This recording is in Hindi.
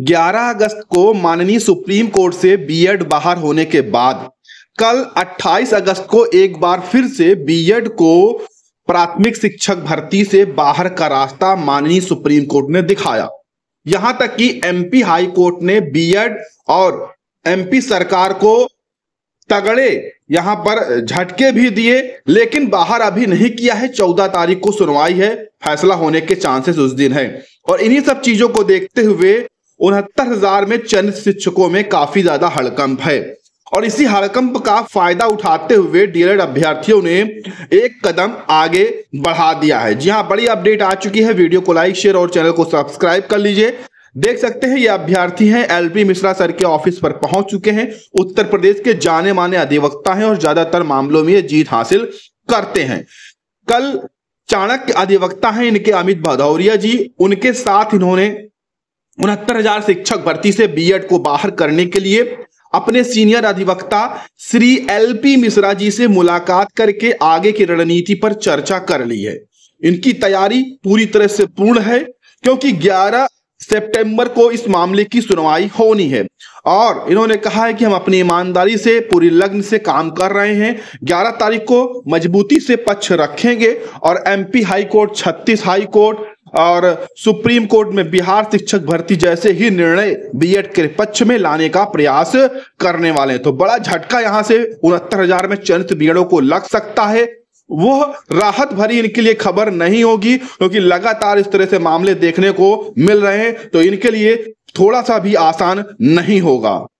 11 अगस्त को माननीय सुप्रीम कोर्ट से बीएड बाहर होने के बाद कल 28 अगस्त को एक बार फिर से बीएड को प्राथमिक शिक्षक भर्ती से बाहर का रास्ता माननीय सुप्रीम कोर्ट ने दिखाया यहां तक कि एमपी हाई कोर्ट ने बीएड और एमपी सरकार को तगड़े यहां पर झटके भी दिए लेकिन बाहर अभी नहीं किया है चौदह तारीख को सुनवाई है फैसला होने के चांसेस उस दिन है और इन्हीं सब चीजों को देखते हुए उनहत्तर हजार में चंद शिक्षकों में काफी ज्यादा हड़कंप है और इसी हड़कंप का फायदा उठाते हुए डीएलएड अभ्यर्थियों ने एक कदम आगे बढ़ा दिया है जी हाँ बड़ी अपडेट आ चुकी है वीडियो को लाइक शेयर और चैनल को सब्सक्राइब कर लीजिए देख सकते हैं ये अभ्यर्थी हैं एलपी मिश्रा सर के ऑफिस पर पहुंच चुके हैं उत्तर प्रदेश के जाने माने अधिवक्ता हैं और ज्यादातर मामलों में ये जीत हासिल करते हैं कल चाणक्य अधिवक्ता हैं इनके अमित भदौरिया जी उनके साथ इन्होंने उनहत्तर हजार शिक्षक भर्ती से बीएड को बाहर करने के लिए अपने सीनियर अधिवक्ता श्री एलपी मिश्रा जी से मुलाकात करके आगे की रणनीति पर चर्चा कर ली है इनकी तैयारी पूरी तरह से पूर्ण है क्योंकि 11 सितंबर को इस मामले की सुनवाई होनी है और इन्होंने कहा है कि हम अपनी ईमानदारी से पूरी लग्न से काम कर रहे हैं 11 तारीख को मजबूती से पक्ष रखेंगे और एमपी हाई कोर्ट छत्तीस हाई कोर्ट और सुप्रीम कोर्ट में बिहार शिक्षक भर्ती जैसे ही निर्णय बीएड के पक्ष में लाने का प्रयास करने वाले हैं तो बड़ा झटका यहां से उनहत्तर हजार में चयनित बीएडों को लग सकता है वो राहत भरी इनके लिए खबर नहीं होगी क्योंकि तो लगातार इस तरह से मामले देखने को मिल रहे हैं तो इनके लिए थोड़ा सा भी आसान नहीं होगा